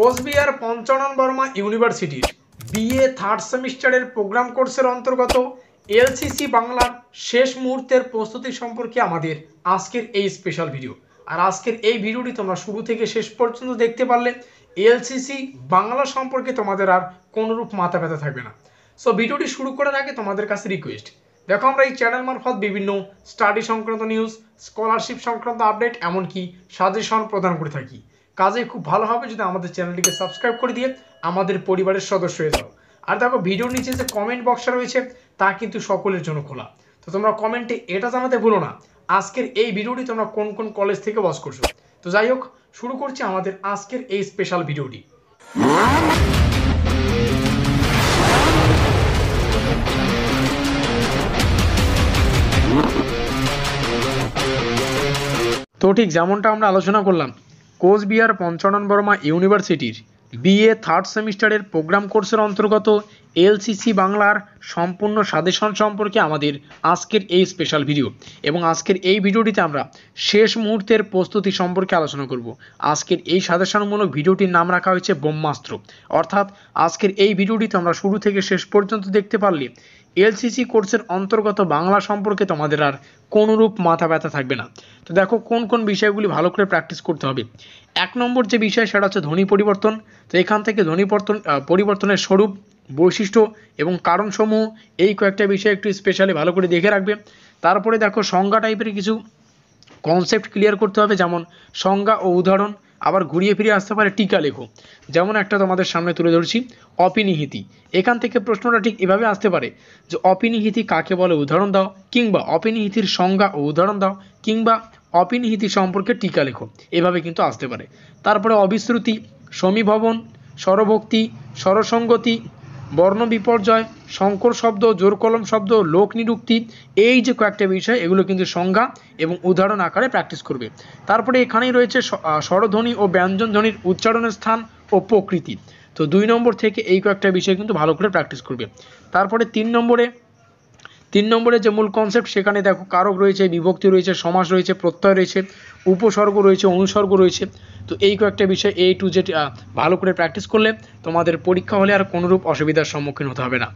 কোচবিহার পঞ্চানন বর্মা ইউনিভার্সিটির BA third সেমিস্টারের programme কোর্সের অন্তর্গত এলসিসি বাংলার শেষ মুহূর্তের প্রস্তুতি সম্পর্কে আমাদের আজকের এই স্পেশাল ভিডিও আর আজকের এই ভিডিওটি তোমরা শুরু থেকে শেষ পর্যন্ত দেখতে পারলে এলসিসি বাংলা সম্পর্কে তোমাদের আর কোনোরূপ মাথা ব্যথা থাকবে না সো ভিডিওটি শুরু করার আগে তোমাদের কাছে রিকোয়েস্ট দেখো আমরা এই চ্যানেল মারফত বিভিন্ন স্টাডি সংক্রান্ত নিউজ স্কলারশিপ সংক্রান্ত আপডেট এমনকি সাজেশন প্রদান করে থাকি কাজে খুব ভালো হবে যদি আমাদের চ্যানেলটিকে সাবস্ক্রাইব করে দিয়ে আমাদের পরিবারের সদস্য হয়ে যাও আর দেখো ভিডিওর নিচে যে কমেন্ট বক্সটা রয়েছে তা কিন্তু সকলের জন্য খোলা তো তোমরা কমেন্টে এটা জানাতে ভুলো না আজকের এই ভিডিওটি তোমরা কোন কোন কলেজ থেকে বস করছো তো যাই হোক শুরু করছি আমাদের আজকের এই স্পেশাল ভিডিওটি তো ঠিক যেমনটা আমরা আলোচনা করলাম কোচবিহার পঞ্চানন বর্মা ইউনিভার্সিটির বিএ থার্ড সেমিস্টারের প্রোগ্রাম কোর্সের অন্তর্গত এলসিসি বাংলার সম্পূর্ণ সাজেশন সম্পর্কে আমাদের আজকের এই স্পেশাল ভিডিও এবং আজকের এই ভিডিওটিতে আমরা শেষ মুহূর্তের প্রস্তুতি সম্পর্কে আলোচনা করব আজকের এই সাজেশনমূলক ভিডিওটির নাম রাখা হয়েছে ব্রহ্মাস্ত্র অর্থাৎ আজকের এই ভিডিওটিতে আমরা শুরু থেকে শেষ পর্যন্ত দেখতে পারলে এলসিসি কোর্সের অন্তর্গত বাংলা সম্পর্কে তোমাদের আর কোনোরূপ মাথা ব্যথা থাকবে না তো দেখো কোন কোন বিষয়গুলি ভালো করে প্র্যাকটিস করতে হবে এক নম্বর যে বিষয় সেটা হচ্ছে ধ্বনি পরিবর্তন তো এখান থেকে ধ্বনি পরিবর্তনের স্বরূপ বৈশিষ্ট্য এবং কারণসমূহ এই কয়েকটা বিষয় একটু স্পেশালি ভালো করে দেখে রাখবে তারপরে দেখো সংজ্ঞা টাইপের কিছু কনসেপ্ট ক্লিয়ার করতে হবে যেমন সংজ্ঞা ও উদাহরণ আবার ঘুরিয়ে ফিরিয়ে আসতে পারে টিকা লেখো যেমন একটা তোমাদের সামনে তুলে ধরছি অপিনিহিতি এখান থেকে প্রশ্নটা ঠিক এভাবে আসতে পারে যে অপিনিহিতি কাকে বলে উদাহরণ দাও কিংবা অপিনিহিতির সংজ্ঞা ও উদাহরণ দাও কিংবা অপিনিহিতি সম্পর্কে টিকা লেখো এভাবে কিন্তু আসতে পারে তারপরে অবিশ্রুতি সমীভবন স্বরভক্তি স্বরসঙ্গতি বর্ণ বিপর্যয় শঙ্কর শব্দ জোরকলম শব্দ লোক নিরুক্তি এই যে কয়েকটা বিষয় এগুলো কিন্তু সংজ্ঞা এবং উদাহরণ আকারে প্র্যাকটিস করবে তারপরে এখানেই রয়েছে স্বরধ্বনি ও ব্যঞ্জনধ্বনির উচ্চারণের স্থান ও প্রকৃতি তো দুই নম্বর থেকে এই কয়েকটা বিষয় কিন্তু ভালো করে প্র্যাকটিস করবে তারপরে তিন নম্বরে তিন নম্বরে যে মূল কনসেপ্ট সেখানে দেখো কারক রয়েছে বিভক্তি রয়েছে সমাস রয়েছে প্রত্যয় রয়েছে উপসর্গ রয়েছে অনুসর্গ রয়েছে তো এই কয়েকটা বিষয় এ টু জেড ভালো করে প্র্যাকটিস করলে তোমাদের পরীক্ষা হলে আর কোনোরূপ অসুবিধার সম্মুখীন হতে হবে না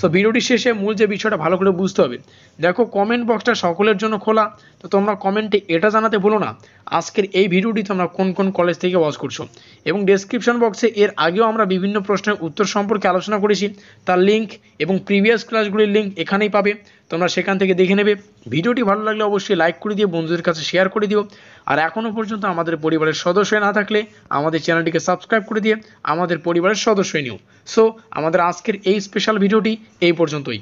সো ভিডিওটি শেষে মূল যে বিষয়টা ভালো করে বুঝতে হবে দেখো কমেন্ট বক্সটা সকলের জন্য খোলা তো তোমরা কমেন্টে এটা জানাতে ভুলো না আজকের এই ভিডিওটি তোমরা কোন কোন কলেজ থেকে ওয়াচ করছো এবং ডেসক্রিপশন বক্সে এর আগেও আমরা বিভিন্ন প্রশ্নের উত্তর সম্পর্কে আলোচনা করেছি তার লিঙ্ক এবং প্রিভিয়াস ক্লাসগুলির লিঙ্ক এখানেই পাবে তোমরা সেখান থেকে দেখে নেবে ভিডিওটি ভালো লাগলে অবশ্যই লাইক করে দিও বন্ধুদের কাছে শেয়ার করে দিও আর এখনও পর্যন্ত আমাদের পরিবারের সদস্য না থাকলে আমাদের চ্যানেলটিকে সাবস্ক্রাইব করে দিয়ে আমাদের পরিবারের সদস্য নিও সো আমাদের আজকের এই স্পেশাল ভিডিওটি এই পর্যন্তই